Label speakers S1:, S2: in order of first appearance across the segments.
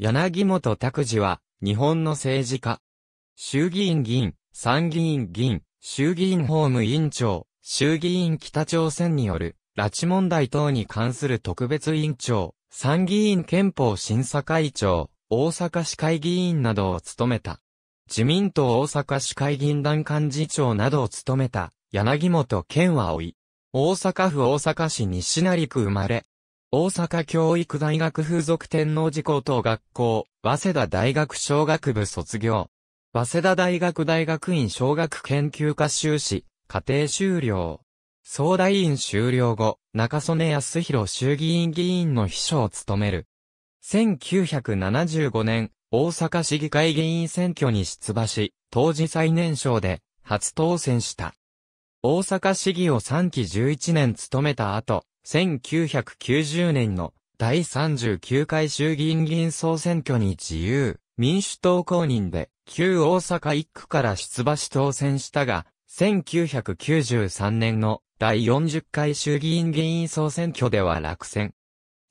S1: 柳本拓司は、日本の政治家。衆議院議員、参議院議員、衆議院法務委員長、衆議院北朝鮮による、拉致問題等に関する特別委員長、参議院憲法審査会長、大阪市会議員などを務めた。自民党大阪市会議員団幹事長などを務めた、柳本健は老い。大阪府大阪市西成区生まれ、大阪教育大学附属天皇寺高等学校、早稲田大学小学部卒業。早稲田大学大学院小学研究科修士、家庭修了。総大院修了後、中曽根康弘衆議院議員の秘書を務める。1975年、大阪市議会議員選挙に出馬し、当時最年少で、初当選した。大阪市議を3期11年務めた後、1990年の第39回衆議院議員総選挙に自由、民主党公認で、旧大阪1区から出馬し当選したが、1993年の第40回衆議院議員総選挙では落選。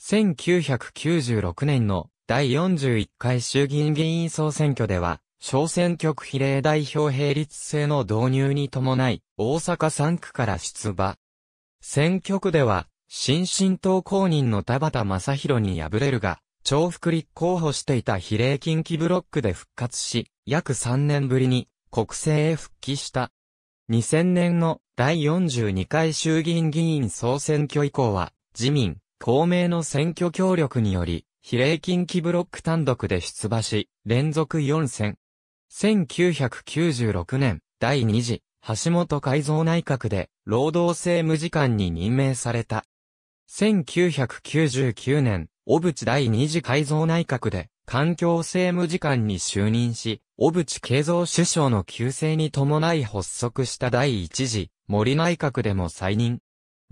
S1: 1996年の第41回衆議院議員総選挙では、小選挙区比例代表並立制の導入に伴い、大阪3区から出馬。選挙区では、新進党公認の田畑正宏に敗れるが、重複立候補していた比例近畿ブロックで復活し、約3年ぶりに国政へ復帰した。2000年の第42回衆議院議員総選挙以降は、自民、公明の選挙協力により、比例近畿ブロック単独で出馬し、連続4選。1996年、第2次、橋本改造内閣で、労働政務次官に任命された。1999年、小渕第二次改造内閣で、環境政務次官に就任し、小渕慶三首相の旧姓に伴い発足した第一次、森内閣でも再任。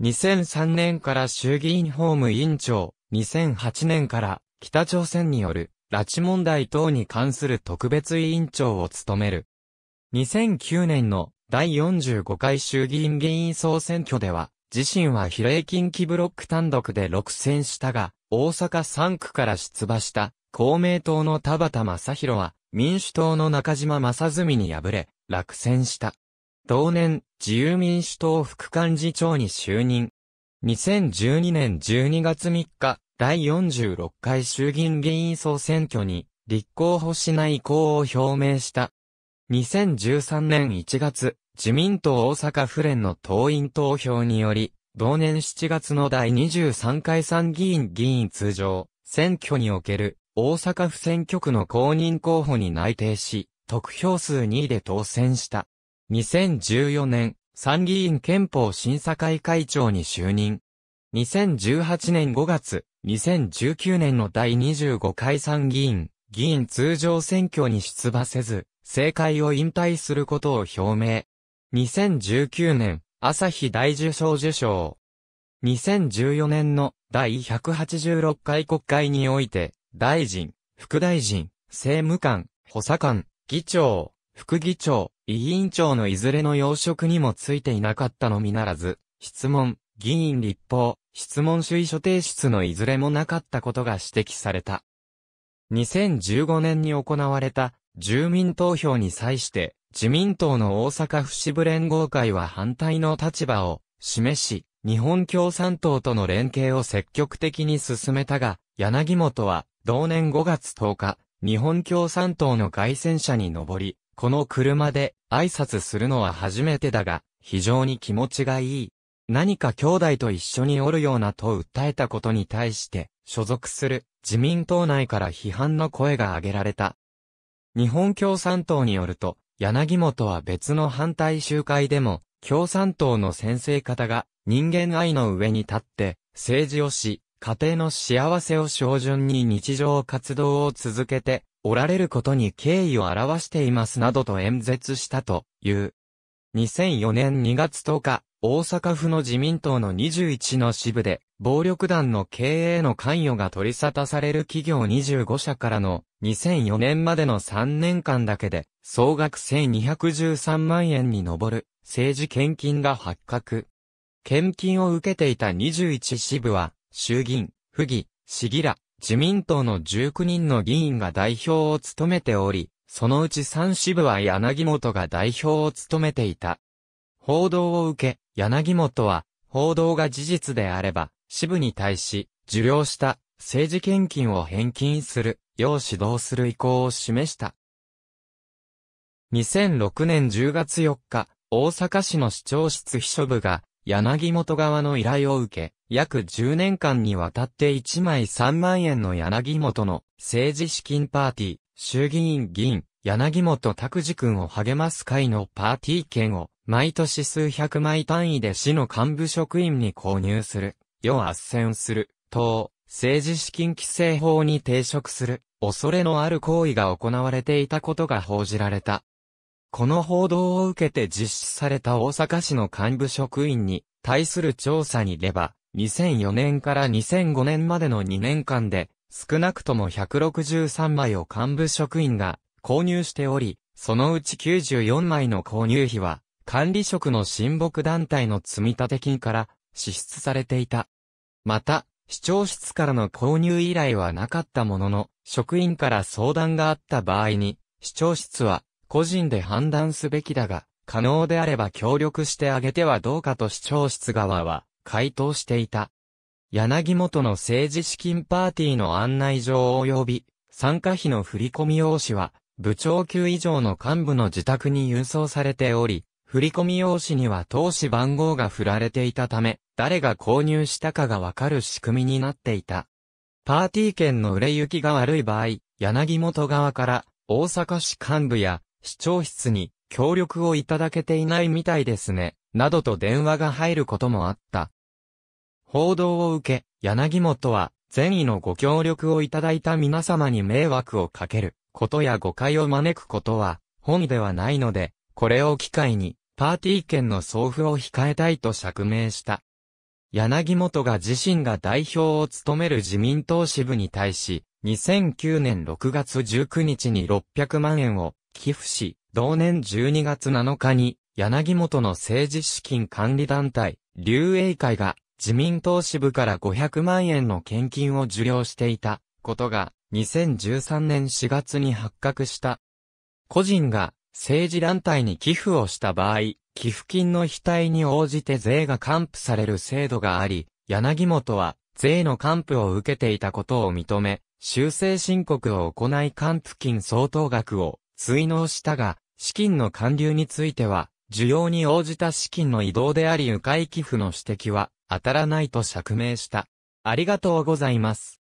S1: 2003年から衆議院法務委員長、2008年から北朝鮮による拉致問題等に関する特別委員長を務める。2009年の第45回衆議院議員総選挙では、自身は比例近畿ブロック単独で6選したが、大阪3区から出馬した、公明党の田畑正宏は、民主党の中島正純に敗れ、落選した。同年、自由民主党副幹事長に就任。2012年12月3日、第46回衆議院議員総選挙に、立候補しない意向を表明した。2013年1月、自民党大阪府連の党員投票により、同年7月の第23回参議院議員通常選挙における大阪府選挙区の公認候補に内定し、得票数2位で当選した。2014年、参議院憲法審査会会長に就任。2018年5月、2019年の第25回参議院、議員通常選挙に出馬せず、政界を引退することを表明。2019年、朝日大受賞受賞。2014年の第186回国会において、大臣、副大臣、政務官、補佐官、議長、副議長、委員長のいずれの要職にもついていなかったのみならず、質問、議員立法、質問主意書提出のいずれもなかったことが指摘された。2015年に行われた住民投票に際して、自民党の大阪府支部連合会は反対の立場を示し、日本共産党との連携を積極的に進めたが、柳本は同年5月10日、日本共産党の外戦車に上り、この車で挨拶するのは初めてだが、非常に気持ちがいい。何か兄弟と一緒におるようなと訴えたことに対して、所属する自民党内から批判の声が上げられた。日本共産党によると、柳本は別の反対集会でも、共産党の先生方が人間愛の上に立って政治をし、家庭の幸せを照準に日常活動を続けておられることに敬意を表していますなどと演説したという。2004年2月10日、大阪府の自民党の21の支部で、暴力団の経営の関与が取り沙汰される企業25社からの2004年までの3年間だけで、総額1213万円に上る政治献金が発覚。献金を受けていた21支部は、衆議院、府議、市議ら、自民党の19人の議員が代表を務めており、そのうち3支部は柳本が代表を務めていた。報道を受け、柳本は、報道が事実であれば、支部に対し、受領した政治献金を返金する、よう指導する意向を示した。2006年10月4日、大阪市の市長室秘書部が、柳本側の依頼を受け、約10年間にわたって1枚3万円の柳本の政治資金パーティー、衆議院議員、柳本拓司君を励ます会のパーティー券を、毎年数百枚単位で市の幹部職員に購入する、世圧戦旋する、等、政治資金規正法に抵触する、恐れのある行為が行われていたことが報じられた。この報道を受けて実施された大阪市の幹部職員に対する調査に出ば、2004年から2005年までの2年間で、少なくとも163枚を幹部職員が購入しており、そのうち94枚の購入費は、管理職の親睦団体の積立金から支出されていた。また、市長室からの購入依頼はなかったものの、職員から相談があった場合に、市長室は個人で判断すべきだが、可能であれば協力してあげてはどうかと市長室側は回答していた。柳本の政治資金パーティーの案内状及び参加費の振込用紙は部長級以上の幹部の自宅に郵送されており、振込用紙には投資番号が振られていたため、誰が購入したかがわかる仕組みになっていた。パーティー券の売れ行きが悪い場合、柳本側から大阪市幹部や市長室に協力をいただけていないみたいですね、などと電話が入ることもあった。報道を受け、柳本は善意のご協力をいただいた皆様に迷惑をかける。ことや誤解を招くことは、本ではないので、これを機会に、パーティー券の送付を控えたいと釈明した。柳本が自身が代表を務める自民党支部に対し、2009年6月19日に600万円を寄付し、同年12月7日に、柳本の政治資金管理団体、流英会が自民党支部から500万円の献金を受領していたことが2013年4月に発覚した。個人が政治団体に寄付をした場合、寄付金の額に応じて税が還付される制度があり、柳本は税の還付を受けていたことを認め、修正申告を行い還付金相当額を追納したが、資金の還流については、需要に応じた資金の移動であり迂回寄付の指摘は当たらないと釈明した。ありがとうございます。